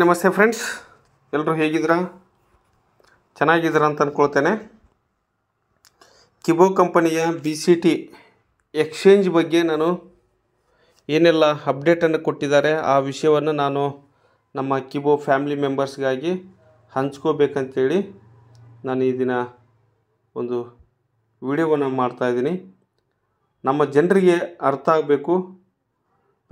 ನಮಸ್ತೆ ಫ್ರೆಂಡ್ಸ್ ಎಲ್ಲರೂ ಹೇಗಿದ್ದೀರಾ ಚೆನ್ನಾಗಿದ್ದೀರಾ ಅಂತ ಅಂದ್ಕೊಳ್ತೇನೆ ಕಿಬೋ ಕಂಪನಿಯ ಬಿ ಸಿ ಟಿ ಎಕ್ಸ್ಚೇಂಜ್ ಬಗ್ಗೆ ನಾನು ಏನೆಲ್ಲ ಅಪ್ಡೇಟನ್ನು ಕೊಟ್ಟಿದ್ದಾರೆ ಆ ವಿಷಯವನ್ನು ನಾನು ನಮ್ಮ ಕಿಬೋ ಫ್ಯಾಮಿಲಿ ಮೆಂಬರ್ಸ್ಗಾಗಿ ಹಂಚ್ಕೋಬೇಕಂತೇಳಿ ನಾನು ಈ ದಿನ ಒಂದು ವಿಡಿಯೋವನ್ನು ಮಾಡ್ತಾಯಿದ್ದೀನಿ ನಮ್ಮ ಜನರಿಗೆ ಅರ್ಥ ಆಗಬೇಕು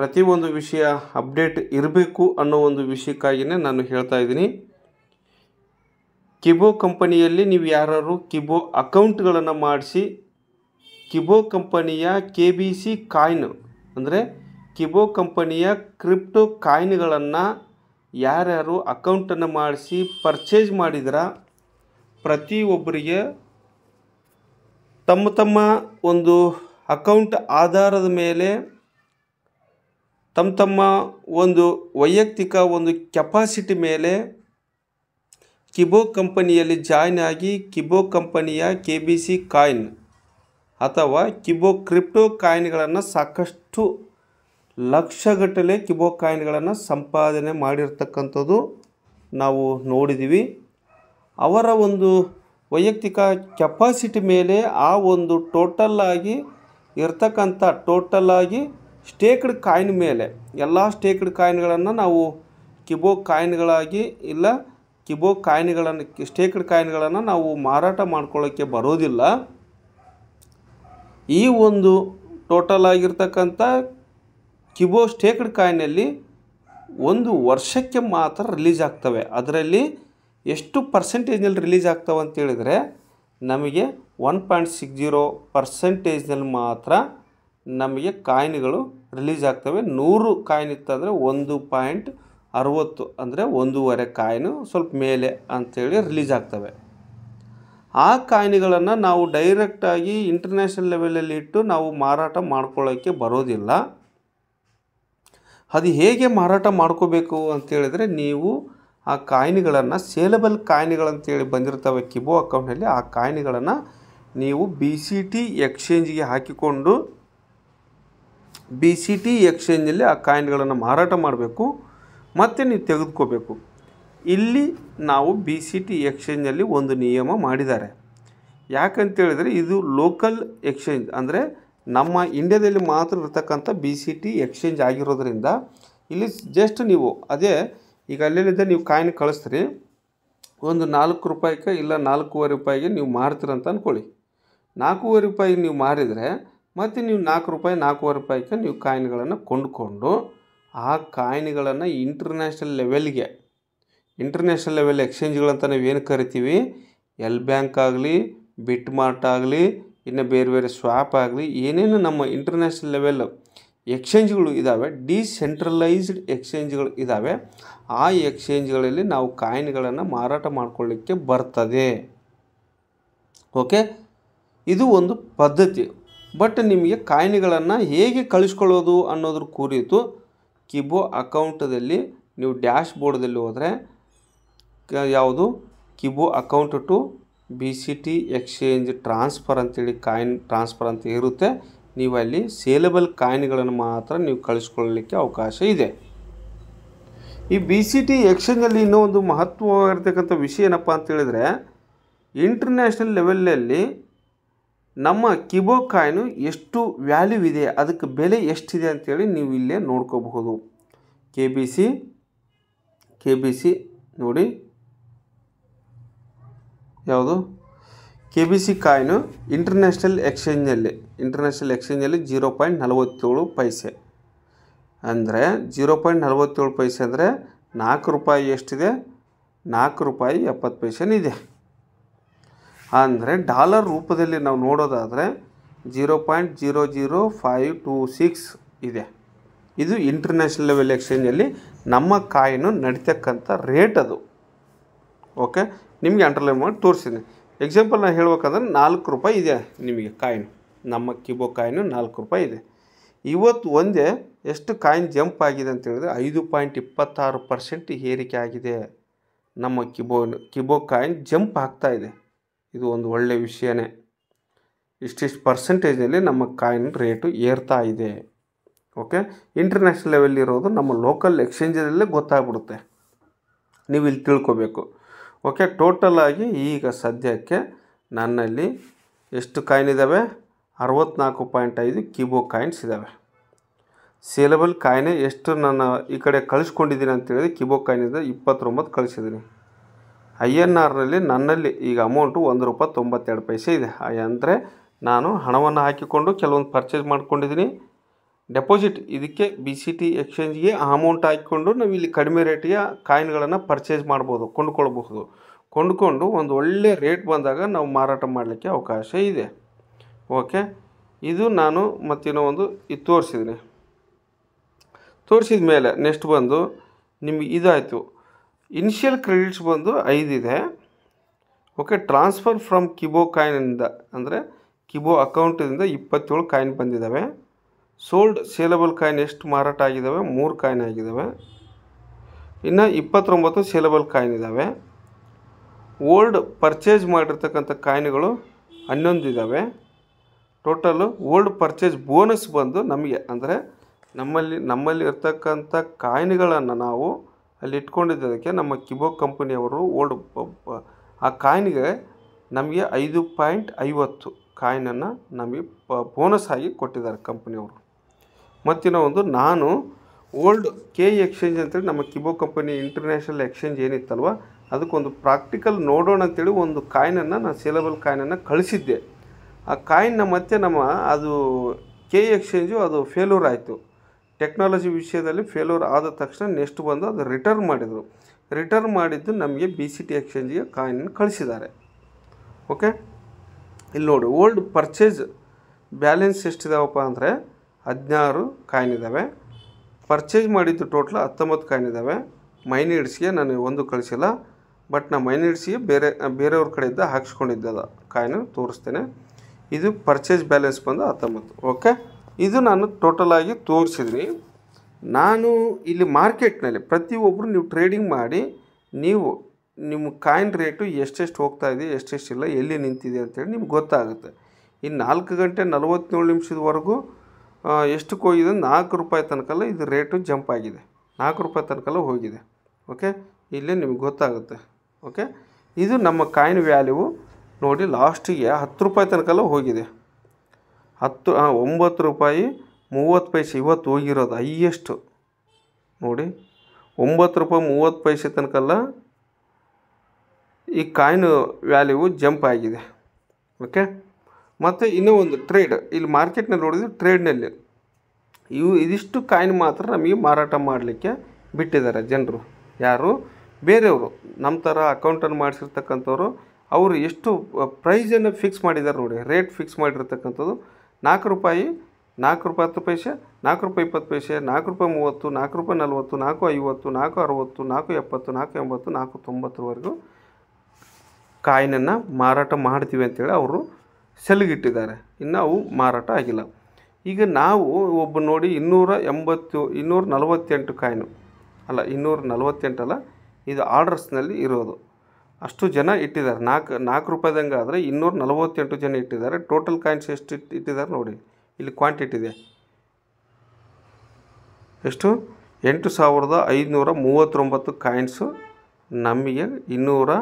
ಪ್ರತಿಯೊಂದು ವಿಷಯ ಅಪ್ಡೇಟ್ ಇರಬೇಕು ಅನ್ನೋ ಒಂದು ವಿಷಯಕ್ಕಾಗಿಯೇ ನಾನು ಹೇಳ್ತಾ ಇದ್ದೀನಿ ಕಿಬೋ ಕಂಪನಿಯಲ್ಲಿ ನೀವು ಯಾರು ಕಿಬೋ ಅಕೌಂಟ್ಗಳನ್ನು ಮಾಡಿಸಿ ಕಿಬೋ ಕಂಪನಿಯ ಕೆ ಬಿ ಸಿ ಕಾಯ್ನು ಅಂದರೆ ಕಿಬೋ ಕಂಪನಿಯ ಕ್ರಿಪ್ಟೋ ಕಾಯ್ನ್ಗಳನ್ನು ಯಾರ್ಯಾರು ಅಕೌಂಟನ್ನು ಮಾಡಿಸಿ ಪರ್ಚೇಸ್ ಮಾಡಿದ್ರ ಪ್ರತಿಯೊಬ್ಬರಿಗೆ ತಮ್ಮ ತಮ್ಮ ಒಂದು ಅಕೌಂಟ್ ಆಧಾರದ ಮೇಲೆ ತಮ್ಮ ತಮ್ಮ ಒಂದು ವೈಯಕ್ತಿಕ ಒಂದು ಕೆಪಾಸಿಟಿ ಮೇಲೆ ಕಿಬೋ ಕಂಪನಿಯಲ್ಲಿ ಜಾಯ್ನ್ ಆಗಿ ಕಿಬೋ ಕಂಪನಿಯ ಕೆ ಬಿ ಸಿ ಕಾಯಿನ್ ಅಥವಾ ಕಿಬೋ ಕ್ರಿಪ್ಟೋ ಕಾಯಿನ್ಗಳನ್ನು ಸಾಕಷ್ಟು ಲಕ್ಷಗಟ್ಟಲೆ ಕಿಬೋ ಕಾಯಿನ್ಗಳನ್ನು ಸಂಪಾದನೆ ಮಾಡಿರ್ತಕ್ಕಂಥದ್ದು ನಾವು ನೋಡಿದ್ದೀವಿ ಅವರ ಒಂದು ವೈಯಕ್ತಿಕ ಕೆಪಾಸಿಟಿ ಮೇಲೆ ಆ ಒಂದು ಟೋಟಲ್ ಆಗಿ ಇರ್ತಕ್ಕಂಥ ಟೋಟಲ್ ಆಗಿ ಸ್ಟೇಕ್ಡ್ ಕಾಯಿನ್ ಮೇಲೆ ಎಲ್ಲ ಸ್ಟೇಕ್ಡ್ ಕಾಯಿನ್ಗಳನ್ನು ನಾವು ಕಿಬೋ ಕಾಯಿನ್ಗಳಾಗಿ ಇಲ್ಲ ಕಿಬೋ ಕಾಯಿನ್ಗಳನ್ನು ಸ್ಟೇಕ್ಡ್ ಕಾಯಿನ್ಗಳನ್ನು ನಾವು ಮಾರಾಟ ಮಾಡ್ಕೊಳ್ಳೋಕ್ಕೆ ಬರೋದಿಲ್ಲ ಈ ಒಂದು ಟೋಟಲ್ ಆಗಿರ್ತಕ್ಕಂಥ ಕಿಬೋ ಸ್ಟೇಕ್ಡ್ ಕಾಯಿನಲ್ಲಿ ಒಂದು ವರ್ಷಕ್ಕೆ ಮಾತ್ರ ರಿಲೀಸ್ ಆಗ್ತವೆ ಅದರಲ್ಲಿ ಎಷ್ಟು ಪರ್ಸೆಂಟೇಜ್ನಲ್ಲಿ ರಿಲೀಸ್ ಆಗ್ತವೆ ಅಂತೇಳಿದರೆ ನಮಗೆ ಒನ್ ಪಾಯಿಂಟ್ ಸಿಕ್ಸ್ ಜೀರೋ ಪರ್ಸೆಂಟೇಜ್ನಲ್ಲಿ ಮಾತ್ರ ನಮಗೆ ಕಾಯಿನ್ಗಳು ರಿಲೀಸ್ ಆಗ್ತವೆ ನೂರು ಕಾಯಿನ್ ಇತ್ತಂದರೆ ಒಂದು ಪಾಯಿಂಟ್ ಅರುವತ್ತು ಅಂದರೆ ಒಂದೂವರೆ ಕಾಯಿನು ಸ್ವಲ್ಪ ಮೇಲೆ ಅಂಥೇಳಿ ರಿಲೀಸ್ ಆಗ್ತವೆ ಆ ಕಾಯಿನ್ಗಳನ್ನು ನಾವು ಡೈರೆಕ್ಟಾಗಿ ಇಂಟರ್ನ್ಯಾಷನಲ್ ಲೆವೆಲಲ್ಲಿ ಇಟ್ಟು ನಾವು ಮಾರಾಟ ಮಾಡ್ಕೊಳ್ಳೋಕ್ಕೆ ಬರೋದಿಲ್ಲ ಅದು ಹೇಗೆ ಮಾರಾಟ ಮಾಡ್ಕೋಬೇಕು ಅಂತೇಳಿದರೆ ನೀವು ಆ ಕಾಯಿನ್ಗಳನ್ನು ಸೇಲಬಲ್ ಕಾಯಿನ್ಗಳಂತೇಳಿ ಬಂದಿರ್ತವೆ ಕಿಬೋ ಅಕೌಂಟ್ನಲ್ಲಿ ಆ ಕಾಯಿನ್ಗಳನ್ನು ನೀವು ಬಿ ಸಿ ಟಿ ಎಕ್ಸ್ಚೇಂಜ್ಗೆ ಹಾಕಿಕೊಂಡು ಬಿ ಸಿ ಟಿ ಎಕ್ಸ್ಚೇಂಜಲ್ಲಿ ಆ ಕಾಯಿನ್ಗಳನ್ನು ಮಾರಾಟ ಮಾಡಬೇಕು ಮತ್ತು ನೀವು ತೆಗೆದುಕೋಬೇಕು ಇಲ್ಲಿ ನಾವು ಬಿ ಸಿ ಟಿ ಎಕ್ಸ್ಚೇಂಜಲ್ಲಿ ಒಂದು ನಿಯಮ ಮಾಡಿದ್ದಾರೆ ಯಾಕಂತೇಳಿದರೆ ಇದು ಲೋಕಲ್ ಎಕ್ಸ್ಚೇಂಜ್ ಅಂದರೆ ನಮ್ಮ ಇಂಡ್ಯಾದಲ್ಲಿ ಮಾತ್ರ ಇರ್ತಕ್ಕಂಥ ಬಿ ಸಿ ಟಿ ಎಕ್ಸ್ಚೇಂಜ್ ಆಗಿರೋದ್ರಿಂದ ಇಲ್ಲಿ ಜಸ್ಟ್ ನೀವು ಅದೇ ಈಗ ಅಲ್ಲಿಂದ ನೀವು ಕಾಯಿನ್ ಕಳಿಸ್ತೀರಿ ಒಂದು ನಾಲ್ಕು ರೂಪಾಯಿಗೆ ಇಲ್ಲ ನಾಲ್ಕೂವರೆ ರೂಪಾಯಿಗೆ ನೀವು ಮಾರ್ತೀರಂತ ಅಂದ್ಕೊಳ್ಳಿ ನಾಲ್ಕೂವರೆ ರೂಪಾಯಿಗೆ ನೀವು ಮಾರಿದರೆ ಮತ್ತು ನೀವು ನಾಲ್ಕು ರೂಪಾಯಿ ನಾಲ್ಕೂವರೆ ರೂಪಾಯಿಗೆ ನೀವು ಕಾಯಿನ್ಗಳನ್ನು ಕೊಂಡುಕೊಂಡು ಆ ಕಾಯಿನ್ಗಳನ್ನು ಇಂಟರ್ನ್ಯಾಷನಲ್ ಲೆವೆಲ್ಗೆ ಇಂಟರ್ನ್ಯಾಷನಲ್ ಲೆವೆಲ್ ಎಕ್ಸ್ಚೇಂಜ್ಗಳಂತ ಏನು ಕರಿತೀವಿ ಎಲ್ ಬ್ಯಾಂಕ್ ಆಗಲಿ ಬಿಟ್ ಮಾರ್ಟ್ ಆಗಲಿ ಇನ್ನು ಬೇರೆ ಬೇರೆ ಸ್ವಾಪ್ ಆಗಲಿ ಏನೇನು ನಮ್ಮ ಇಂಟರ್ನ್ಯಾಷನಲ್ ಲೆವೆಲ್ ಎಕ್ಸ್ಚೇಂಜ್ಗಳು ಇದ್ದಾವೆ ಡಿಸೆಂಟ್ರಲೈಸ್ಡ್ ಎಕ್ಸ್ಚೇಂಜ್ಗಳು ಇದ್ದಾವೆ ಆ ಎಕ್ಸ್ಚೇಂಜ್ಗಳಲ್ಲಿ ನಾವು ಕಾಯಿನ್ಗಳನ್ನು ಮಾರಾಟ ಮಾಡಿಕೊಳ್ಳಿಕ್ಕೆ ಬರ್ತದೆ ಓಕೆ ಇದು ಒಂದು ಪದ್ಧತಿ ಬಟ್ ನಿಮಗೆ ಕಾಯಿನ್ಗಳನ್ನು ಹೇಗೆ ಕಳಿಸ್ಕೊಳ್ಳೋದು ಅನ್ನೋದ್ರ ಕುರಿತು ಕಿಬೋ ಅಕೌಂಟದಲ್ಲಿ ನೀವು ಡ್ಯಾಶ್ ಬೋರ್ಡದಲ್ಲಿ ಹೋದರೆ ಯಾವುದು Kibo account to B C T exchange transfer ಅಂತೇಳಿ ಕಾಯಿನ್ ಟ್ರಾನ್ಸ್ಫರ್ ಅಂತ ಇರುತ್ತೆ ನೀವು ಅಲ್ಲಿ ಸೇಲಬಲ್ ಕಾಯಿನ್ಗಳನ್ನು ಮಾತ್ರ ನೀವು ಕಳಿಸ್ಕೊಳ್ಳಲಿಕ್ಕೆ ಅವಕಾಶ ಇದೆ ಈ ಬಿ ಸಿ ಟಿ ಎಕ್ಸ್ಚೇಂಜಲ್ಲಿ ಇನ್ನೂ ಒಂದು ಮಹತ್ವವಾಗಿರ್ತಕ್ಕಂಥ ವಿಷಯ ಏನಪ್ಪ ಅಂತೇಳಿದರೆ ಇಂಟರ್ನ್ಯಾಷನಲ್ ಲೆವೆಲಲ್ಲಿ ನಮ್ಮ ಕಿಬೋ ಕಾಯಿನು ಎಷ್ಟು ವ್ಯಾಲ್ಯೂ ಇದೆ ಅದಕ್ಕೆ ಬೆಲೆ ಎಷ್ಟಿದೆ ಅಂತೇಳಿ ನೀವು ಇಲ್ಲೇ ನೋಡ್ಕೋಬಹುದು K B C K B C ನೋಡಿ ಯಾವುದು K B C coin international ಎಕ್ಸ್ಚೇಂಜಲ್ಲಿ ಇಂಟರ್ನ್ಯಾಷನಲ್ ಎಕ್ಸ್ಚೇಂಜಲ್ಲಿ ಜೀರೋ ಪಾಯಿಂಟ್ ನಲವತ್ತೇಳು ಪೈಸೆ ಅಂದರೆ ಜೀರೋ ಪಾಯಿಂಟ್ ನಲವತ್ತೇಳು ಪೈಸೆ ಅಂದರೆ ನಾಲ್ಕು ರೂಪಾಯಿ ಎಷ್ಟಿದೆ ನಾಲ್ಕು ರೂಪಾಯಿ ಎಪ್ಪತ್ತು ಪೈಸೆನಿದೆ ಅಂದರೆ ಡಾಲರ್ ರೂಪದಲ್ಲಿ ನಾವು ನೋಡೋದಾದರೆ zero point zero zero five two six ಇದೆ ಇದು ಇಂಟರ್ನ್ಯಾಷನಲ್ ಲೆವೆಲ್ ಎಕ್ಸ್ಚೇಂಜಲ್ಲಿ ನಮ್ಮ ಕಾಯಿನು ನಡೀತಕ್ಕಂಥ ರೇಟ್ ಅದು ಓಕೆ ನಿಮಗೆ ಅಂಡರ್ಲೈನ್ ಮಾಡಿ ತೋರಿಸಿದೆ ಎಕ್ಸಾಂಪಲ್ ನಾನು ಹೇಳಬೇಕಂದ್ರೆ ನಾಲ್ಕು ರೂಪಾಯಿ ಇದೆ ನಿಮಗೆ ಕಾಯಿನ್ ನಮ್ಮ ಕಿಬೋ ಕಾಯಿನು ನಾಲ್ಕು ರೂಪಾಯಿ ಇದೆ ಇವತ್ತು ಒಂದೇ ಎಷ್ಟು ಕಾಯಿನ್ ಜಂಪ್ ಆಗಿದೆ ಅಂತ ಹೇಳಿದ್ರೆ ಐದು ಪಾಯಿಂಟ್ ಇಪ್ಪತ್ತಾರು ಪರ್ಸೆಂಟ್ ಏರಿಕೆ ಆಗಿದೆ ನಮ್ಮ ಕಿಬೋ ಕಿಬೋ ಕಾಯಿನ್ ಜಂಪ್ ಆಗ್ತಾಯಿದೆ ಇದು ಒಂದು ಒಳ್ಳೆಯ ವಿಷಯನೇ ಇಷ್ಟಿಷ್ಟು ಪರ್ಸೆಂಟೇಜಲ್ಲಿ ನಮ್ಮ ಕಾಯಿನ್ ರೇಟು ಏರ್ತಾ ಇದೆ ಓಕೆ ಇಂಟರ್ನ್ಯಾಷನಲ್ ಲೆವೆಲ್ ಇರೋದು ನಮ್ಮ ಲೋಕಲ್ ಎಕ್ಸ್ಚೇಂಜಲ್ಲೇ ಗೊತ್ತಾಗ್ಬಿಡುತ್ತೆ ನೀವು ಇಲ್ಲಿ ತಿಳ್ಕೊಬೇಕು ಓಕೆ ಟೋಟಲಾಗಿ ಈಗ ಸದ್ಯಕ್ಕೆ ನನ್ನಲ್ಲಿ ಎಷ್ಟು ಕಾಯಿನ್ ಇದ್ದಾವೆ ಅರವತ್ನಾಲ್ಕು ಪಾಯಿಂಟ್ ಐದು ಕೀಬೋ ಕಾಯಿನ್ಸ್ ಇದ್ದಾವೆ ಸೇಲಬಲ್ ಕಾಯಿನೇ ಎಷ್ಟು ನಾನು ಈ ಕಡೆ ಕಳಿಸ್ಕೊಂಡಿದ್ದೀನಿ ಅಂತೇಳಿದ್ರೆ ಕಿಬೋ ಕಾಯಿನಿಂದ ಇಪ್ಪತ್ತೊಂಬತ್ತು ಕಳಿಸಿದ್ದೀನಿ ಐ ಎನ್ ಆರ್ನಲ್ಲಿ ನನ್ನಲ್ಲಿ ಈಗ ಅಮೌಂಟು ಒಂದು ರೂಪಾಯಿ ತೊಂಬತ್ತೆರಡು ಪೈಸೆ ಇದೆ ಅಂದರೆ ನಾನು ಹಣವನ್ನು ಹಾಕಿಕೊಂಡು ಕೆಲವೊಂದು ಪರ್ಚೇಸ್ ಮಾಡ್ಕೊಂಡಿದ್ದೀನಿ ಡೆಪಾಸಿಟ್ ಇದಕ್ಕೆ ಬಿ ಸಿ ಟಿ ಎಕ್ಸ್ಚೇಂಜ್ಗೆ ಅಮೌಂಟ್ ಹಾಕಿಕೊಂಡು ನಾವು ಇಲ್ಲಿ ಕಡಿಮೆ ರೇಟಿಗೆ ಕಾಯಿನ್ಗಳನ್ನು ಪರ್ಚೇಸ್ ಮಾಡ್ಬೋದು ಕೊಂಡುಕೊಳ್ಬಹುದು ಕೊಂಡುಕೊಂಡು ಒಂದು ಒಳ್ಳೆ ರೇಟ್ ಬಂದಾಗ ನಾವು ಮಾರಾಟ ಮಾಡಲಿಕ್ಕೆ ಅವಕಾಶ ಇದೆ ಓಕೆ ಇದು ನಾನು ಮತ್ತೇನೋ ಒಂದು ಇದು ತೋರಿಸಿದ್ದೀನಿ ತೋರಿಸಿದ ಮೇಲೆ ನೆಕ್ಸ್ಟ್ ಬಂದು ನಿಮಗೆ ಇದಾಯಿತು ಇನಿಷಿಯಲ್ ಕ್ರೆಡಿಟ್ಸ್ ಬಂದು ಐದಿದೆ ಓಕೆ ಟ್ರಾನ್ಸ್ಫರ್ ಫ್ರಮ್ ಕಿಬೋ ಕಾಯಿನಿಂದ ಅಂದರೆ ಕಿಬೋ ಅಕೌಂಟಿಂದ ಇಪ್ಪತ್ತೇಳು ಕಾಯಿನ್ ಬಂದಿದ್ದಾವೆ ಸೋಲ್ಡ್ ಸೇಲಬಲ್ ಕಾಯಿನ್ ಎಷ್ಟು ಮಾರಾಟ ಆಗಿದ್ದಾವೆ ಮೂರು ಕಾಯಿನ್ ಆಗಿದ್ದಾವೆ ಇನ್ನು ಇಪ್ಪತ್ತೊಂಬತ್ತು ಸೇಲಬಲ್ ಕಾಯಿನ್ ಇದ್ದಾವೆ ಓಲ್ಡ್ ಪರ್ಚೇಸ್ ಮಾಡಿರ್ತಕ್ಕಂಥ ಕಾಯಿನ್ಗಳು ಹನ್ನೊಂದು ಇದ್ದಾವೆ ಟೋಟಲು ಓಲ್ಡ್ ಪರ್ಚೇಸ್ ಬೋನಸ್ ಬಂದು ನಮಗೆ ಅಂದರೆ ನಮ್ಮಲ್ಲಿ ನಮ್ಮಲ್ಲಿ ಇರ್ತಕ್ಕಂಥ ಕಾಯಿನ್ಗಳನ್ನು ನಾವು ಅಲ್ಲಿ ಇಟ್ಕೊಂಡಿದ್ದಕ್ಕೆ ನಮ್ಮ ಕಿಬೋ ಕಂಪನಿಯವರು ಓಲ್ಡ್ ಆ ಕಾಯಿನ್ಗೆ ನಮಗೆ ಐದು ಪಾಯಿಂಟ್ ಐವತ್ತು ಕಾಯಿನನ್ನು ನಮಗೆ ಪ ಬೋನಸ್ ಆಗಿ ಕೊಟ್ಟಿದ್ದಾರೆ ಕಂಪ್ನಿಯವರು ಮತ್ತಿನ ಒಂದು ನಾನು ಓಲ್ಡ್ ಕೆ ಎಕ್ಸ್ಚೇಂಜ್ ಅಂತೇಳಿ ನಮ್ಮ ಕಿಬೋ ಕಂಪನಿ ಇಂಟರ್ನ್ಯಾಷನಲ್ ಎಕ್ಸ್ಚೇಂಜ್ ಏನಿತ್ತಲ್ವ ಅದಕ್ಕೊಂದು ಪ್ರಾಕ್ಟಿಕಲ್ ನೋಡೋಣ ಅಂತೇಳಿ ಒಂದು ಕಾಯಿನನ್ನು ನಾನು ಸೇಲಬಲ್ ಕಾಯಿನನ್ನು ಕಳಿಸಿದ್ದೆ ಆ ಕಾಯಿನ್ನ ಮತ್ತೆ ನಮ್ಮ ಅದು ಕೆ ಎಕ್ಸ್ಚೇಂಜು ಅದು ಫೇಲ್ಯೂರ್ ಆಯಿತು ಟೆಕ್ನಾಲಜಿ ವಿಷಯದಲ್ಲಿ ಫೇಲ್ಯೂರ್ ಆದ ತಕ್ಷಣ ನೆಕ್ಸ್ಟ್ ಬಂದು ಅದು ರಿಟರ್ನ್ ಮಾಡಿದರು ರಿಟರ್ನ್ ಮಾಡಿದ್ದು ನಮಗೆ ಬಿ ಸಿ ಟಿ ಎಕ್ಸ್ಚೇಂಜಿಗೆ ಕಾಯಿನ್ ಕಳಿಸಿದ್ದಾರೆ ಓಕೆ ಇಲ್ಲಿ ನೋಡಿ ಓಲ್ಡ್ ಪರ್ಚೇಸ್ ಬ್ಯಾಲೆನ್ಸ್ ಎಷ್ಟಿದಾವಪ್ಪ ಅಂದರೆ ಹದಿನಾರು ಕಾಯಿನ್ ಇದ್ದಾವೆ ಪರ್ಚೇಸ್ ಮಾಡಿದ್ದು ಟೋಟಲ್ ಹತ್ತೊಂಬತ್ತು ಕಾಯಿನ್ ಇದ್ದಾವೆ ಮೈನಿಡ್ಸ್ಗೆ ನಾನು ಒಂದು ಕಳಿಸಿಲ್ಲ ಬಟ್ ನಾ ಮೈನೀಡ್ಸ್ಗೆ ಬೇರೆ ಬೇರೆಯವ್ರ ಕಡೆಯಿಂದ ಹಾಕ್ಸ್ಕೊಂಡಿದ್ದ ಕಾಯಿನ್ ತೋರಿಸ್ತೇನೆ ಇದು ಪರ್ಚೇಸ್ ಬ್ಯಾಲೆನ್ಸ್ ಬಂದು ಹತ್ತೊಂಬತ್ತು ಓಕೆ ಇದು ನಾನು ಟೋಟಲಾಗಿ ತೋರಿಸಿದ್ರಿ ನಾನು ಇಲ್ಲಿ ಮಾರ್ಕೆಟ್ನಲ್ಲಿ ಪ್ರತಿಯೊಬ್ಬರು ನೀವು ಟ್ರೇಡಿಂಗ್ ಮಾಡಿ ನೀವು ನಿಮ್ಮ ಕಾಯಿನ್ ರೇಟು ಎಷ್ಟೆಷ್ಟು ಹೋಗ್ತಾ ಇದೆ ಇಲ್ಲ ಎಲ್ಲಿ ನಿಂತಿದೆ ಅಂತೇಳಿ ನಿಮ್ಗೆ ಗೊತ್ತಾಗುತ್ತೆ ಇನ್ನು ನಾಲ್ಕು ಗಂಟೆ ನಲವತ್ತೇಳು ನಿಮಿಷದವರೆಗೂ ಎಷ್ಟಕ್ಕೆ ಹೋಗಿದೆ ನಾಲ್ಕು ರೂಪಾಯಿ ತನಕಲ್ಲ ಇದು ರೇಟು ಜಂಪ್ ಆಗಿದೆ ನಾಲ್ಕು ರೂಪಾಯಿ ತನಕಲ್ಲ ಹೋಗಿದೆ ಓಕೆ ಇಲ್ಲೇ ನಿಮ್ಗೆ ಗೊತ್ತಾಗುತ್ತೆ ಓಕೆ ಇದು ನಮ್ಮ ಕಾಯಿನ್ ವ್ಯಾಲ್ಯೂ ನೋಡಿ ಲಾಸ್ಟಿಗೆ ಹತ್ತು ರೂಪಾಯಿ ತನಕಲ್ಲ ಹೋಗಿದೆ ಹತ್ತು ಒಂಬತ್ತು ರೂಪಾಯಿ ಮೂವತ್ತು ಪೈಸೆ ಇವತ್ತು ಹೋಗಿರೋದು ಹೈಯೆಸ್ಟು ನೋಡಿ ಒಂಬತ್ತು ರೂಪಾಯಿ ಮೂವತ್ತು ಪೈಸೆ ತನಕಲ್ಲ ಈ ಕಾಯಿನ್ ವ್ಯಾಲ್ಯೂ ಜಂಪ್ ಆಗಿದೆ ಓಕೆ ಮತ್ತು ಇನ್ನೂ ಒಂದು ಟ್ರೇಡ್ ಇಲ್ಲಿ ಮಾರ್ಕೆಟ್ನಲ್ಲಿ ನೋಡಿದ್ರೆ ಟ್ರೇಡ್ನಲ್ಲಿ ಇವು ಇದಿಷ್ಟು ಕಾಯಿನ್ ಮಾತ್ರ ನಮಗೆ ಮಾರಾಟ ಮಾಡಲಿಕ್ಕೆ ಬಿಟ್ಟಿದ್ದಾರೆ ಜನರು ಯಾರು ಬೇರೆಯವರು ನಮ್ಮ ಥರ ಅಕೌಂಟನ್ನು ಮಾಡಿಸಿರ್ತಕ್ಕಂಥವ್ರು ಅವರು ಎಷ್ಟು ಪ್ರೈಸನ್ನು ಫಿಕ್ಸ್ ಮಾಡಿದ್ದಾರೆ ನೋಡಿ ರೇಟ್ ಫಿಕ್ಸ್ ಮಾಡಿರ್ತಕ್ಕಂಥದ್ದು ನಾಲ್ಕು ರೂಪಾಯಿ ನಾಲ್ಕು ರೂಪಾಯಿ ಹತ್ತು ಪೈಸೆ ನಾಲ್ಕು ರೂಪಾಯಿ ಇಪ್ಪತ್ತು ಪೈಸೆ ನಾಲ್ಕು ರೂಪಾಯಿ ಮೂವತ್ತು ನಾಲ್ಕು ರೂಪಾಯಿ ನಲವತ್ತು ನಾಲ್ಕು ಐವತ್ತು ನಾಲ್ಕು ಅರುವತ್ತು ನಾಲ್ಕು ಎಪ್ಪತ್ತು ನಾಲ್ಕು ಎಂಬತ್ತು ನಾಲ್ಕು ತೊಂಬತ್ತರವರೆಗೂ ಕಾಯಿನನ್ನು ಮಾರಾಟ ಮಾಡ್ತೀವಿ ಅಂತೇಳಿ ಅವರು ಸೆಲ್ಗಿಟ್ಟಿದ್ದಾರೆ ಇನ್ನು ಅವು ಮಾರಾಟ ಆಗಿಲ್ಲ ಈಗ ನಾವು ಒಬ್ಬ ನೋಡಿ ಇನ್ನೂರ ಎಂಬತ್ತು ಇನ್ನೂರ ನಲವತ್ತೆಂಟು ಕಾಯಿನು ಅಲ್ಲ ಇನ್ನೂರ ನಲವತ್ತೆಂಟಲ್ಲ ಇದು ಆರ್ಡರ್ಸ್ನಲ್ಲಿ ಇರೋದು ಅಷ್ಟು ಜನ ಇಟ್ಟಿದ್ದಾರೆ ನಾಲ್ಕು ನಾಲ್ಕು ರೂಪಾಯ್ದಂಗೆ ಆದರೆ ಇನ್ನೂರ ನಲವತ್ತೆಂಟು ಜನ ಇಟ್ಟಿದ್ದಾರೆ ಟೋಟಲ್ ಕಾಯಿನ್ಸ್ ಎಷ್ಟು ಇಟ್ಟು ಇಟ್ಟಿದ್ದಾರೆ ನೋಡಿ ಇಲ್ಲಿ ಕ್ವಾಂಟಿಟಿ ಇದೆ ಎಷ್ಟು ಎಂಟು ಸಾವಿರದ ಐದುನೂರ ಮೂವತ್ತೊಂಬತ್ತು ಕಾಯಿನ್ಸು ನಮಗೆ ಇನ್ನೂರ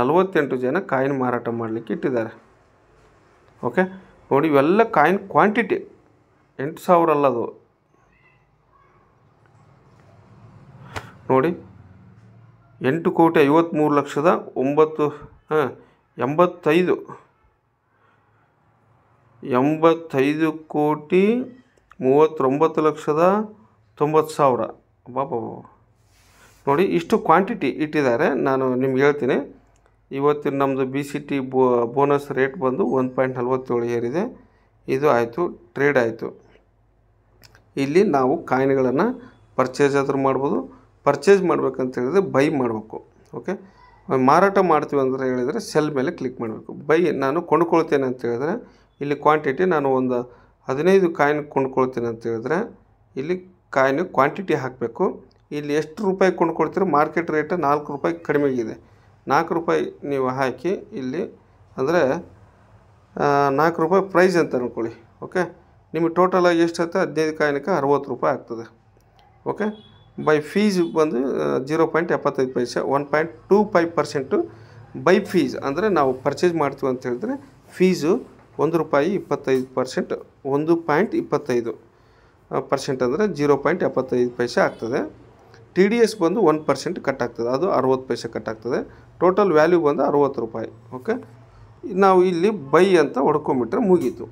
ನಲವತ್ತೆಂಟು ಜನ ಕಾಯಿನ್ ಮಾರಾಟ ಮಾಡಲಿಕ್ಕೆ ಇಟ್ಟಿದ್ದಾರೆ ಓಕೆ ನೋಡಿ ಇವೆಲ್ಲ ಕಾಯಿನ್ ಕ್ವಾಂಟಿಟಿ ಎಂಟು ಸಾವಿರ ಅಲ್ಲದು ನೋಡಿ ಎಂಟು ಕೋಟಿ ಐವತ್ತ್ಮೂರು ಲಕ್ಷದ ಒಂಬತ್ತು ಎಂಬತ್ತೈದು ಎಂಬತ್ತೈದು ಕೋಟಿ ಮೂವತ್ತೊಂಬತ್ತು ಲಕ್ಷದ ತೊಂಬತ್ತು ಸಾವಿರ ಬಾಬಾ ನೋಡಿ ಇಷ್ಟು ಕ್ವಾಂಟಿಟಿ ಇಟ್ಟಿದ್ದಾರೆ ನಾನು ನಿಮ್ಗೆ ಹೇಳ್ತೀನಿ ಇವತ್ತಿನ ನಮ್ಮದು ಬಿ ಸಿ ಟಿ ಬೋ ಬೋನಸ್ ರೇಟ್ ಬಂದು ಒಂದು ಪಾಯಿಂಟ್ ನಲ್ವತ್ತೇಳು ಏರಿದೆ ಇದು ಆಯಿತು ಟ್ರೇಡ್ ಆಯಿತು ಇಲ್ಲಿ ನಾವು ಕಾಯಿನ್ಗಳನ್ನು ಪರ್ಚೇಸ್ ಆದರೂ ಮಾಡ್ಬೋದು ಪರ್ಚೇಸ್ ಮಾಡಬೇಕಂತ ಹೇಳಿದರೆ ಬೈ ಮಾಡಬೇಕು ಓಕೆ ಮಾರಾಟ ಮಾಡ್ತೀವಿ ಅಂತ ಹೇಳಿದರೆ ಸೆಲ್ ಮೇಲೆ ಕ್ಲಿಕ್ ಮಾಡಬೇಕು ಬೈ ನಾನು ಕೊಂಡ್ಕೊಳ್ತೇನೆ ಅಂತ ಹೇಳಿದ್ರೆ ಇಲ್ಲಿ ಕ್ವಾಂಟಿಟಿ ನಾನು ಒಂದು ಹದಿನೈದು ಕಾಯಿನ್ ಕೊಂಡ್ಕೊಳ್ತೇನೆ ಅಂತ ಹೇಳಿದ್ರೆ ಇಲ್ಲಿ ಕಾಯಿನ್ ಕ್ವಾಂಟಿಟಿ ಹಾಕಬೇಕು ಇಲ್ಲಿ ಎಷ್ಟು ರೂಪಾಯಿ ಕೊಂಡ್ಕೊಳ್ತೀರೋ ಮಾರ್ಕೆಟ್ ರೇಟ್ ನಾಲ್ಕು ರೂಪಾಯಿ ಆಗಿದೆ ನಾಲ್ಕು ರೂಪಾಯಿ ನೀವು ಹಾಕಿ ಇಲ್ಲಿ ಅಂದರೆ ನಾಲ್ಕು ರೂಪಾಯಿ ಪ್ರೈಸ್ ಅಂತ ಅಂದ್ಕೊಳ್ಳಿ ಓಕೆ ನಿಮಗೆ ಟೋಟಲಾಗಿ ಎಷ್ಟು ಆಗುತ್ತೆ ಹದಿನೈದು ಕಾಯಿನಕ್ಕೆ ಅರವತ್ತು ರೂಪಾಯಿ ಆಗ್ತದೆ ಓಕೆ ಬೈ ಫೀಸ್ ಬಂದು ಜೀರೋ ಪಾಯಿಂಟ್ ಎಪ್ಪತ್ತೈದು paise one point two five percent buy fees ಅಂದರೆ ನಾವು ಪರ್ಚೇಸ್ ಮಾಡ್ತೀವಿ ಅಂತ ಹೇಳಿದ್ರೆ ಫೀಸು ಒಂದು ರೂಪಾಯಿ ಇಪ್ಪತ್ತೈದು ಪರ್ಸೆಂಟ್ ಒಂದು ಪಾಯಿಂಟ್ ಇಪ್ಪತ್ತೈದು ಪರ್ಸೆಂಟ್ ಅಂದರೆ ಜೀರೋ ಪಾಯಿಂಟ್ ಎಪ್ಪತ್ತೈದು ಪೈಸೆ ಆಗ್ತದೆ ಟಿ ಡಿ ಎಸ್ ಬಂದು ಒನ್ ಪರ್ಸೆಂಟ್ ಕಟ್ ಆಗ್ತದೆ ಅದು ಅರುವತ್ತು ಪೈಸೆ ಕಟ್ ಆಗ್ತದೆ ಟೋಟಲ್ ವ್ಯಾಲ್ಯೂ ಬಂದು ಅರುವತ್ತು ರೂಪಾಯಿ ಓಕೆ ನಾವು ಇಲ್ಲಿ ಬೈ ಅಂತ ಹೊಡ್ಕೊಂಬಿಟ್ರೆ ಮುಗೀತು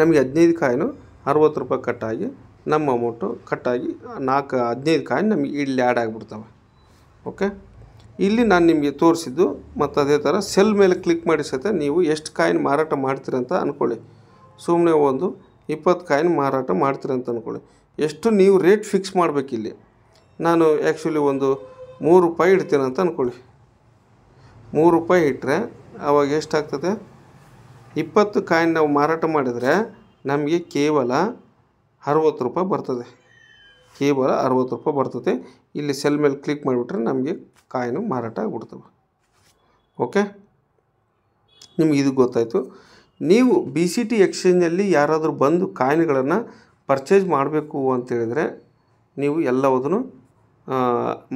ನಮಗೆ ಹದಿನೈದು ಕಾಯಿನು ಅರುವತ್ತು ರೂಪಾಯಿ ಕಟ್ಟಾಗಿ ನಮ್ಮ ಅಮೌಂಟು ಕಟ್ಟಾಗಿ ನಾಲ್ಕು ಹದಿನೈದು ಕಾಯಿನ್ ನಮಗೆ ಇಲ್ಲಿ ಆ್ಯಡ್ ಆಗಿಬಿಡ್ತವೆ ಓಕೆ ಇಲ್ಲಿ ನಾನು ನಿಮಗೆ ತೋರಿಸಿದ್ದು ಮತ್ತು ಅದೇ ಥರ ಸೆಲ್ ಮೇಲೆ ಕ್ಲಿಕ್ ಮಾಡಿ ಸಹಿತ ನೀವು ಎಷ್ಟು ಕಾಯಿನ್ ಮಾರಾಟ ಮಾಡ್ತೀರಂತ ಅಂದ್ಕೊಳ್ಳಿ ಸುಮ್ಮನೆ ಒಂದು ಇಪ್ಪತ್ತು ಕಾಯಿನ್ ಮಾರಾಟ ಮಾಡ್ತೀರಂತ ಅಂದ್ಕೊಳ್ಳಿ ಎಷ್ಟು ನೀವು ರೇಟ್ ಫಿಕ್ಸ್ ಮಾಡಬೇಕಿಲ್ಲಿ ನಾನು ಆ್ಯಕ್ಚುಲಿ ಒಂದು ಮೂರು ರೂಪಾಯಿ ಇಡ್ತೀನಿ ಅಂತ ಅಂದ್ಕೊಳ್ಳಿ ಮೂರು ರೂಪಾಯಿ ಇಟ್ಟರೆ ಅವಾಗ ಎಷ್ಟಾಗ್ತದೆ ಇಪ್ಪತ್ತು ಕಾಯಿನ್ ನಾವು ಮಾರಾಟ ಮಾಡಿದರೆ ನಮಗೆ ಕೇವಲ ಅರವತ್ತು ರೂಪಾಯಿ ಬರ್ತದೆ ಕೇವಲ ಅರವತ್ತು ರೂಪಾಯಿ ಬರ್ತದೆ ಇಲ್ಲಿ ಸೆಲ್ ಮೇಲೆ ಕ್ಲಿಕ್ ಮಾಡಿಬಿಟ್ರೆ ನಮಗೆ ಕಾಯಿನು ಮಾರಾಟ ಆಗಿಬಿಡ್ತವೆ ಓಕೆ ನಿಮ್ಗೆ ಇದು ಗೊತ್ತಾಯಿತು ನೀವು ಬಿ ಸಿ ಟಿ ಎಕ್ಸ್ಚೇಂಜಲ್ಲಿ ಯಾರಾದರೂ ಬಂದು ಕಾಯಿನ್ಗಳನ್ನು ಪರ್ಚೇಸ್ ಮಾಡಬೇಕು ಅಂತೇಳಿದರೆ ನೀವು ಎಲ್ಲವುದನ್ನು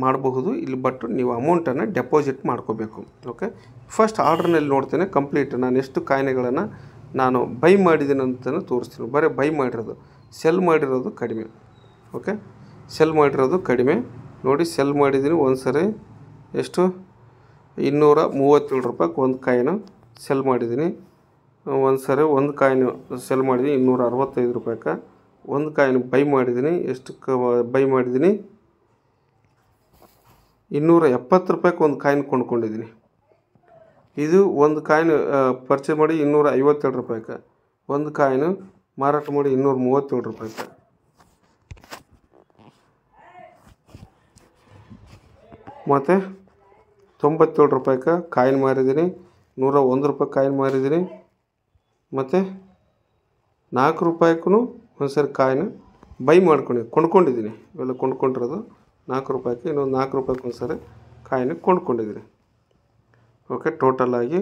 ಮಾಡಬಹುದು ಇಲ್ಲಿ ಬಟ್ ನೀವು ಅಮೌಂಟನ್ನು ಡೆಪಾಸಿಟ್ ಮಾಡ್ಕೋಬೇಕು ಓಕೆ ಫಸ್ಟ್ ಆರ್ಡ್ರ್ನಲ್ಲಿ ನೋಡ್ತೇನೆ ಕಂಪ್ಲೀಟ್ ನಾನು ಎಷ್ಟು ಕಾಯಿನೆಗಳನ್ನು ನಾನು ಬೈ ಮಾಡಿದ್ದೀನಿ ಅಂತ ತೋರಿಸ್ತೀನಿ ಬರೀ ಬೈ ಮಾಡಿರೋದು ಸೆಲ್ ಮಾಡಿರೋದು ಕಡಿಮೆ ಓಕೆ ಸೆಲ್ ಮಾಡಿರೋದು ಕಡಿಮೆ ನೋಡಿ ಸೆಲ್ ಮಾಡಿದ್ದೀನಿ ಒಂದು ಸರಿ ಎಷ್ಟು ಇನ್ನೂರ ಮೂವತ್ತೇಳು ರೂಪಾಯಿಗೆ ಒಂದು ಕಾಯಿನ ಸೆಲ್ ಮಾಡಿದ್ದೀನಿ ಒಂದು ಸರಿ ಒಂದು ಕಾಯಿನ ಸೆಲ್ ಮಾಡಿದ್ದೀನಿ ಇನ್ನೂರ ಅರವತ್ತೈದು ರೂಪಾಯಿಗೆ ಒಂದು ಕಾಯಿನ ಬೈ ಮಾಡಿದ್ದೀನಿ ಎಷ್ಟು ಕ ಬೈ ಮಾಡಿದ್ದೀನಿ ಇನ್ನೂರ ಎಪ್ಪತ್ತು ರೂಪಾಯಿಗೆ ಒಂದು ಕಾಯಿನ ಕೊಂಡ್ಕೊಂಡಿದ್ದೀನಿ ಇದು ಒಂದು ಕಾಯಿನ ಪರ್ಚೇಸ್ ಮಾಡಿ ಇನ್ನೂರ ಐವತ್ತೆರಡು ರೂಪಾಯಿಗೆ ಒಂದು ಕಾಯಿನು ಮಾರಾಟ ಮಾಡಿ ಇನ್ನೂರ ಮೂವತ್ತೇಳು ರೂಪಾಯಿ ಸರ್ ಮತ್ತು ತೊಂಬತ್ತೇಳು ರೂಪಾಯ್ಗೆ ಕಾಯಿನ್ ಮಾರಿದ್ದೀನಿ ನೂರ ಒಂದು ರೂಪಾಯಿ ಕಾಯಿನ್ ಮಾರಿದ್ದೀನಿ ಮತ್ತು ನಾಲ್ಕು ಒಂದು ಒಂದ್ಸರಿ ಕಾಯಿನ್ ಬೈ ಮಾಡ್ಕೊಂಡು ಕೊಂಡ್ಕೊಂಡಿದ್ದೀನಿ ಇವೆಲ್ಲ ಕೊಂಡ್ಕೊಂಡಿರೋದು ನಾಲ್ಕು ರೂಪಾಯ್ಗೆ ಇನ್ನೊಂದು ನಾಲ್ಕು ರೂಪಾಯಿಗೆ ಸರಿ ಕಾಯಿನ ಕೊಂಡ್ಕೊಂಡಿದ್ದೀನಿ ಓಕೆ ಟೋಟಲ್ ಆಗಿ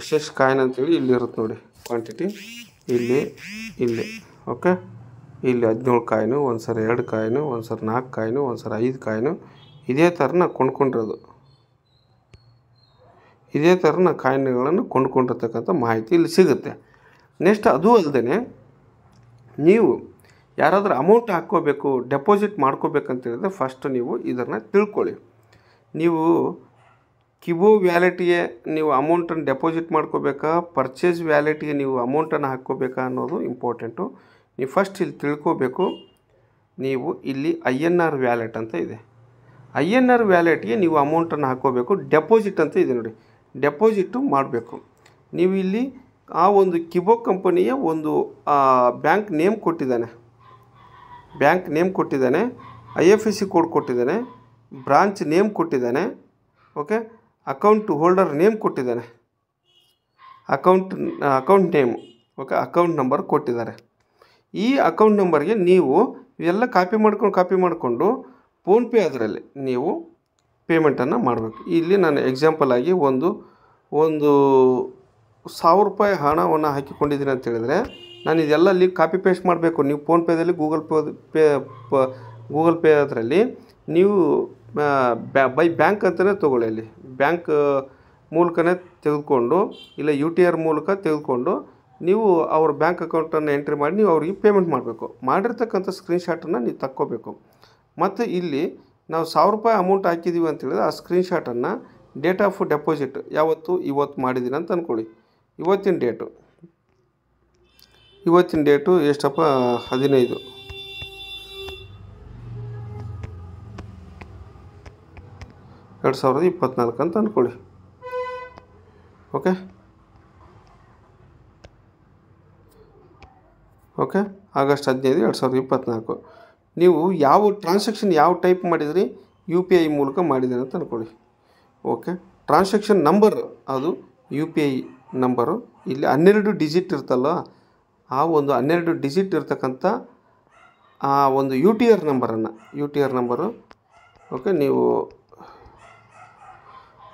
ಎಷ್ಟೆಷ್ಟು ಕಾಯಿನ್ ಅಂತೇಳಿ ಇಲ್ಲಿರುತ್ತೆ ನೋಡಿ ಕ್ವಾಂಟಿಟಿ ಇಲ್ಲಿ ಇಲ್ಲಿ ಓಕೆ ಇಲ್ಲಿ ಹದಿನೇಳು ಕಾಯಿನು ಒಂದು ಸರಿ ಎರಡು ಕಾಯಿನು ಒಂದು ಸರಿ ನಾಲ್ಕು ಕಾಯಿನು ಒಂದು ಸರಿ ಐದು ಕಾಯಿನು ಇದೇ ಥರನ ಕೊಂಡ್ಕೊಂಡಿರೋದು ಇದೇ ಥರನ ಕಾಯಿನ್ಗಳನ್ನು ಕೊಂಡ್ಕೊಂಡಿರ್ತಕ್ಕಂಥ ಮಾಹಿತಿ ಇಲ್ಲಿ ಸಿಗುತ್ತೆ ನೆಕ್ಸ್ಟ್ ಅದು ಅಲ್ಲದೆ ನೀವು ಯಾರಾದರೂ ಅಮೌಂಟ್ ಹಾಕ್ಕೋಬೇಕು ಡೆಪಾಸಿಟ್ ಮಾಡ್ಕೋಬೇಕಂತ ಹೇಳಿದ್ರೆ ಫಸ್ಟ್ ನೀವು ಇದನ್ನು ತಿಳ್ಕೊಳ್ಳಿ ನೀವು ಕಿಬೋ ವ್ಯಾಲೆಟಿಗೆ ನೀವು ಅಮೌಂಟನ್ನು ಡೆಪಾಸಿಟ್ ಮಾಡ್ಕೋಬೇಕಾ ಪರ್ಚೇಸ್ ವ್ಯಾಲೆಟಿಗೆ ನೀವು ಅಮೌಂಟನ್ನು ಹಾಕ್ಕೋಬೇಕಾ ಅನ್ನೋದು ಇಂಪಾರ್ಟೆಂಟು ನೀವು ಫಸ್ಟ್ ಇಲ್ಲಿ ತಿಳ್ಕೋಬೇಕು ನೀವು ಇಲ್ಲಿ ಐ ಎನ್ ಆರ್ ವ್ಯಾಲೆಟ್ ಅಂತ ಇದೆ ಐ ಎನ್ ಆರ್ ವ್ಯಾಲೆಟ್ಗೆ ನೀವು ಅಮೌಂಟನ್ನು ಹಾಕ್ಕೋಬೇಕು ಡೆಪಾಸಿಟ್ ಅಂತ ಇದೆ ನೋಡಿ ಡೆಪಾಸಿಟು ಮಾಡಬೇಕು ನೀವು ಇಲ್ಲಿ ಆ ಒಂದು ಕಿಬೋ ಕಂಪನಿಯ ಒಂದು ಬ್ಯಾಂಕ್ ನೇಮ್ ಕೊಟ್ಟಿದ್ದಾನೆ ಬ್ಯಾಂಕ್ ನೇಮ್ ಕೊಟ್ಟಿದ್ದಾನೆ I F S C code ಕೊಟ್ಟಿದ್ದಾನೆ ಬ್ರಾಂಚ್ ನೇಮ್ ಕೊಟ್ಟಿದ್ದಾನೆ ಓಕೆ ಅಕೌಂಟ್ ಹೋಲ್ಡರ್ ನೇಮ್ ಕೊಟ್ಟಿದ್ದಾನೆ account account name okay account number ಕೊಟ್ಟಿದ್ದಾರೆ ಈ ಅಕೌಂಟ್ ನಂಬರ್ಗೆ ನೀವು ಇವೆಲ್ಲ ಕಾಪಿ ಮಾಡ್ಕೊಂಡು ಕಾಪಿ ಮಾಡಿಕೊಂಡು ಫೋನ್ಪೇ ಅದರಲ್ಲಿ ನೀವು ಪೇಮೆಂಟನ್ನು ಮಾಡಬೇಕು ಇಲ್ಲಿ ನಾನು ಎಕ್ಸಾಂಪಲ್ ಆಗಿ ಒಂದು ಒಂದು ಸಾವಿರ ರೂಪಾಯಿ ಹಣವನ್ನು ಹಾಕಿಕೊಂಡಿದ್ದೀನಿ ಅಂತ ಹೇಳಿದರೆ ನಾನು ಇದೆಲ್ಲ ಅಲ್ಲಿ ಕಾಪಿ ಪೇಸ್ಟ್ ಮಾಡಬೇಕು ನೀವು ಫೋನ್ಪೇದಲ್ಲಿ Google Pay pay Google Pay ಅದರಲ್ಲಿ ನೀವು ಬೈ ಬ್ಯಾಂಕ್ ಅಂತಲೇ ತೊಗೊಳ್ಳಿ ಅಲ್ಲಿ ಬ್ಯಾಂಕ್ ಮೂಲಕನೇ ತೆಗೆದುಕೊಂಡು ಇಲ್ಲ ಯು ಟಿ ಆರ್ ಮೂಲಕ ತೆಗೆದುಕೊಂಡು ನೀವು ಅವ್ರ ಬ್ಯಾಂಕ್ ಅಕೌಂಟನ್ನು ಎಂಟ್ರಿ ಮಾಡಿ ನೀವು ಅವ್ರಿಗೆ ಪೇಮೆಂಟ್ ಮಾಡಬೇಕು ಮಾಡಿರ್ತಕ್ಕಂಥ ಸ್ಕ್ರೀನ್ಶಾಟನ್ನು ನೀವು ತಕ್ಕೋಬೇಕು ಮತ್ತು ಇಲ್ಲಿ ನಾವು ಸಾವಿರ ರೂಪಾಯಿ ಅಮೌಂಟ್ ಹಾಕಿದ್ದೀವಿ ಅಂತೇಳಿದ್ರೆ ಆ ಸ್ಕ್ರೀನ್ಶಾಟನ್ನು ಡೇಟ್ ಆಫ್ ಡೆಪಾಸಿಟ್ ಯಾವತ್ತು ಇವತ್ತು ಮಾಡಿದ್ದೀನಿ ಅಂತ ಅಂದ್ಕೊಳ್ಳಿ ಇವತ್ತಿನ ಡೇಟು ಇವತ್ತಿನ ಡೇಟು ಎಷ್ಟಪ್ಪ ಹದಿನೈದು ಎರಡು ಸಾವಿರದ ಇಪ್ಪತ್ತ್ನಾಲ್ಕು ಅಂತ ಅಂದ್ಕೊಳ್ಳಿ ಓಕೆ ಓಕೆ ಆಗಸ್ಟ್ ಹದಿನೈದು ಎರಡು ಸಾವಿರದ ಇಪ್ಪತ್ತ್ನಾಲ್ಕು ನೀವು ಯಾವ ಟ್ರಾನ್ಸಾಕ್ಷನ್ ಯಾವ ಟೈಪ್ ಮಾಡಿದ್ರಿ ಯು ಪಿ ಐ ಮೂಲಕ ಮಾಡಿದ್ರಿ ಅಂತ ಅಂದ್ಕೊಳ್ಳಿ ಓಕೆ ಟ್ರಾನ್ಸಾಕ್ಷನ್ ನಂಬರ್ ಅದು ಯು ಪಿ ಐ ನಂಬರು ಇಲ್ಲಿ ಹನ್ನೆರಡು ಡಿಜಿಟ್ ಇರ್ತಲ್ಲ ಆ ಒಂದು ಹನ್ನೆರಡು ಡಿಜಿಟ್ ಇರ್ತಕ್ಕಂಥ ಆ ಒಂದು ಯು ಟಿ ಆರ್ ನಂಬರನ್ನು U T R number okay ನೀವು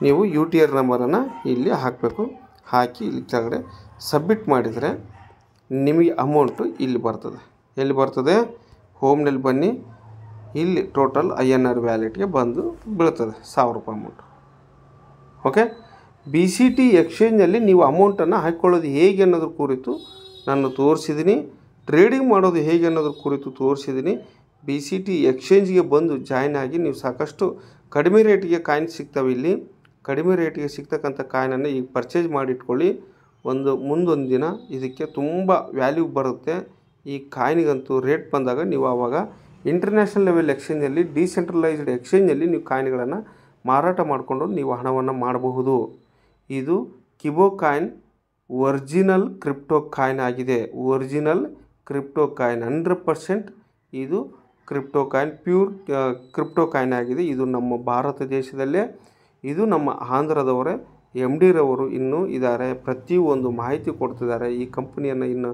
ನೀವು ಯು ಟಿ ಆರ್ ನಂಬರನ್ನು ಇಲ್ಲಿ ಹಾಕಬೇಕು ಹಾಕಿ ಇಲ್ಲಿ ಕೆಳಗಡೆ ಸಬ್ಮಿಟ್ ಮಾಡಿದರೆ ನಿಮಗೆ ಅಮೌಂಟು ಇಲ್ಲಿ ಬರ್ತದೆ ಎಲ್ಲಿ ಬರ್ತದೆ ಹೋಮ್ನಲ್ಲಿ ಬನ್ನಿ ಇಲ್ಲಿ ಟೋಟಲ್ ಐ ಎನ್ ಆರ್ ವ್ಯಾಲೆಟ್ಗೆ ಬಂದು ಬೀಳ್ತದೆ ಸಾವಿರ ರೂಪಾಯಿ amount okay B C T ಎಕ್ಸ್ಚೇಂಜಲ್ಲಿ ನೀವು ಅಮೌಂಟನ್ನು ಹಾಕ್ಕೊಳ್ಳೋದು ಹೇಗೆ ಅನ್ನೋದ್ರ ಕುರಿತು ನಾನು ತೋರಿಸಿದ್ದೀನಿ ಟ್ರೇಡಿಂಗ್ ಮಾಡೋದು ಹೇಗೆ ಅನ್ನೋದ್ರ ಕುರಿತು ತೋರಿಸಿದ್ದೀನಿ ಬಿ ಸಿ ಟಿ ಎಕ್ಸ್ಚೇಂಜ್ಗೆ ಬಂದು ಜಾಯ್ನ್ ಆಗಿ ನೀವು ಸಾಕಷ್ಟು ಕಡಿಮೆ ರೇಟಿಗೆ ಕಾಯಿನ್ ಸಿಗ್ತವೆ ಇಲ್ಲಿ ಕಡಿಮೆ ರೇಟಿಗೆ ಸಿಗ್ತಕ್ಕಂಥ ಕಾಯಿನನ್ನು ಈಗ ಪರ್ಚೇಸ್ ಮಾಡಿಟ್ಕೊಳ್ಳಿ ಒಂದು ಮುಂದೊಂದು ದಿನ ಇದಕ್ಕೆ ತುಂಬ ವ್ಯಾಲ್ಯೂ ಬರುತ್ತೆ ಈ ಕಾಯಿನಿಗಂತೂ ರೇಟ್ ಬಂದಾಗ ನೀವು ಆವಾಗ ಇಂಟರ್ನ್ಯಾಷನಲ್ ಲೆವೆಲ್ ಎಕ್ಸ್ಚೇಂಜಲ್ಲಿ ಡಿಸೆಂಟ್ರಲೈಸ್ಡ್ ಎಕ್ಸ್ಚೇಂಜಲ್ಲಿ ನೀವು ಕಾಯಿನ್ಗಳನ್ನು ಮಾರಾಟ ಮಾಡಿಕೊಂಡು ನೀವು ಹಣವನ್ನು ಮಾಡಬಹುದು ಇದು Kibo coin original crypto coin ಆಗಿದೆ original crypto coin hundred percent ಇದು crypto coin pure crypto coin ಆಗಿದೆ ಇದು ನಮ್ಮ ಭಾರತ ದೇಶದಲ್ಲೇ ಇದು ನಮ್ಮ ಆಂಧ್ರದವರೇ ಎಮ್ ಡಿರವರು ಇನ್ನೂ ಇದ್ದಾರೆ ಪ್ರತಿಯೊಂದು ಮಾಹಿತಿ ಕೊಡ್ತಿದ್ದಾರೆ ಈ ಕಂಪ್ನಿಯನ್ನು ಇನ್ನು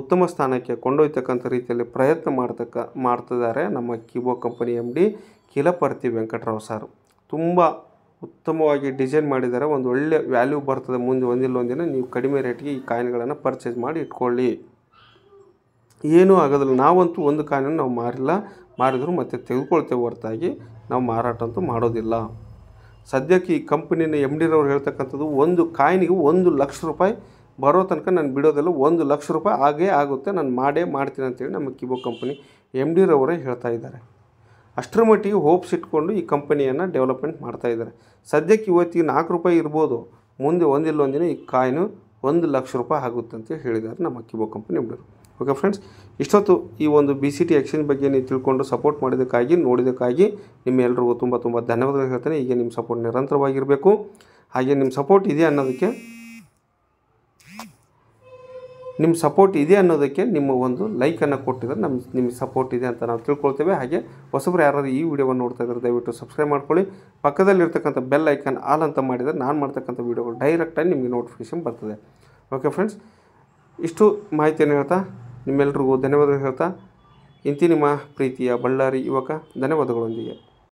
ಉತ್ತಮ ಸ್ಥಾನಕ್ಕೆ ಕೊಂಡೊಯ್ತಕ್ಕಂಥ ರೀತಿಯಲ್ಲಿ ಪ್ರಯತ್ನ ಮಾಡ್ತಕ್ಕ ಮಾಡ್ತಿದ್ದಾರೆ ನಮ್ಮ Kibo company M D Kilaparthi Venkatarao sir ತುಂಬ ಉತ್ತಮವಾಗಿ ಡಿಸೈನ್ ಮಾಡಿದ್ದಾರೆ ಒಂದು ಒಳ್ಳೆ ವ್ಯಾಲ್ಯೂ ಬರ್ತದೆ ಮುಂದೆ ಒಂದಿಲ್ಲ ಒಂದಿನ ನೀವು ಕಡಿಮೆ ರೇಟ್ಗೆ ಈ ಕಾಯಿನ್ಗಳನ್ನು ಪರ್ಚೇಸ್ ಮಾಡಿ ಇಟ್ಕೊಳ್ಳಿ ಏನೂ ಆಗೋದಿಲ್ಲ ನಾವಂತೂ ಒಂದು ಕಾಯಿನನ್ನು ನಾವು ಮಾರಿಲ್ಲ ಮಾರಿದರೂ ಮತ್ತೆ ತೆಗೆದುಕೊಳ್ತೇವೆ ಹೊರತಾಗಿ ನಾವು ಮಾರಾಟ ಅಂತೂ ಮಾಡೋದಿಲ್ಲ ಸದ್ಯಕ್ಕೆ ಈ ಕಂಪ್ನಿನ ಎಮ್ ರವರು ಹೇಳ್ತಕ್ಕಂಥದ್ದು ಒಂದು ಕಾಯಿನಿಗೆ ಒಂದು ಲಕ್ಷ ರೂಪಾಯಿ ಬರೋ ತನಕ ನಾನು ಬಿಡೋದಲ್ಲ ಒಂದು ಲಕ್ಷ ರೂಪಾಯಿ ಆಗೇ ಆಗುತ್ತೆ ನಾನು ಮಾಡೇ ಮಾಡ್ತೀನಿ ಅಂತೇಳಿ ನಮ್ಮ ಕಿಬೋ ಕಂಪನಿ ಎಮ್ ಡಿರವರೇ ಹೇಳ್ತಾ ಇದ್ದಾರೆ ಅಷ್ಟರ ಮಟ್ಟಿಗೆ ಹೋಪ್ಸ್ ಇಟ್ಕೊಂಡು ಈ ಕಂಪನಿಯನ್ನು ಡೆವಲಪ್ಮೆಂಟ್ ಮಾಡ್ತಾ ಇದ್ದಾರೆ ಸದ್ಯಕ್ಕೆ ಇವತ್ತಿಗೆ ನಾಲ್ಕು ರೂಪಾಯಿ ಇರ್ಬೋದು ಮುಂದೆ ಒಂದಿಲ್ಲ ಒಂದಿನ ಈ ಕಾಯಿನು ಒಂದು ಲಕ್ಷ ರೂಪಾಯಿ ಆಗುತ್ತೆ ಅಂತ ಹೇಳಿದ್ದಾರೆ ನಮ್ಮ ಕಿಬೋ ಕಂಪ್ನಿ ಎಮ್ ಡಿರು ಓಕೆ ಫ್ರೆಂಡ್ಸ್ ಇಷ್ಟೊತ್ತು ಈ ಒಂದು ಬಿ ಸಿ ಟಿ ಎಕ್ಸ್ಚೇಂಜ್ ಬಗ್ಗೆ ನೀವು ತಿಳ್ಕೊಂಡು ಸಪೋರ್ಟ್ ಮಾಡಿದ್ದಕ್ಕಾಗಿ ನೋಡಿದ್ದಕ್ಕಾಗಿ ನಿಮ್ಮೆಲ್ಲರಿಗೂ ತುಂಬ ತುಂಬ ಧನ್ಯವಾದಗಳು ಹೇಳ್ತೇನೆ ಈಗ ನಿಮ್ಮ ಸಪೋರ್ಟ್ ನಿರಂತರವಾಗಿರಬೇಕು ಹಾಗೆ ನಿಮ್ಮ ಸಪೋರ್ಟ್ ಇದೆ ಅನ್ನೋದಕ್ಕೆ ನಿಮ್ಮ ಸಪೋರ್ಟ್ ಇದೆ ಅನ್ನೋದಕ್ಕೆ ನಿಮ್ಮ ಒಂದು ಲೈಕನ್ನು ಕೊಟ್ಟಿದ್ರೆ ನಮ್ಮ ನಿಮ್ಮ ಸಪೋರ್ಟ್ ಇದೆ ಅಂತ ನಾವು ತಿಳ್ಕೊಳ್ತೇವೆ ಹಾಗೆ ಹೊಸಬ್ರು ಯಾರಾದರೂ ಈ ವಿಡಿಯೋವನ್ನು ನೋಡ್ತಾ ಇದ್ದಾರೆ ದಯವಿಟ್ಟು ಸಬ್ಸ್ಕ್ರೈಬ್ ಮಾಡ್ಕೊಳ್ಳಿ ಪಕ್ಕದಲ್ಲಿರ್ತಕ್ಕಂಥ ಬೆಲ್ ಐಕನ್ ಆಲ್ ಅಂತ ಮಾಡಿದರೆ ನಾನು ಮಾಡ್ತಕ್ಕಂಥ ವೀಡಿಯೋಗಳು ಡೈರೆಕ್ಟಾಗಿ ನಿಮಗೆ ನೋಟಿಫಿಕೇಷನ್ ಬರ್ತದೆ ಓಕೆ ಫ್ರೆಂಡ್ಸ್ ಇಷ್ಟು ಮಾಹಿತಿಯನ್ನು ಹೇಳ್ತಾ ನಿಮ್ಮೆಲ್ಲರಿಗೂ ಧನ್ಯವಾದಗಳು ಹೇಳ್ತಾ ಇಂತಿ ನಿಮ್ಮ ಪ್ರೀತಿಯ ಬಳ್ಳಾರಿ ಯುವಕ ಧನ್ಯವಾದಗಳೊಂದಿಗೆ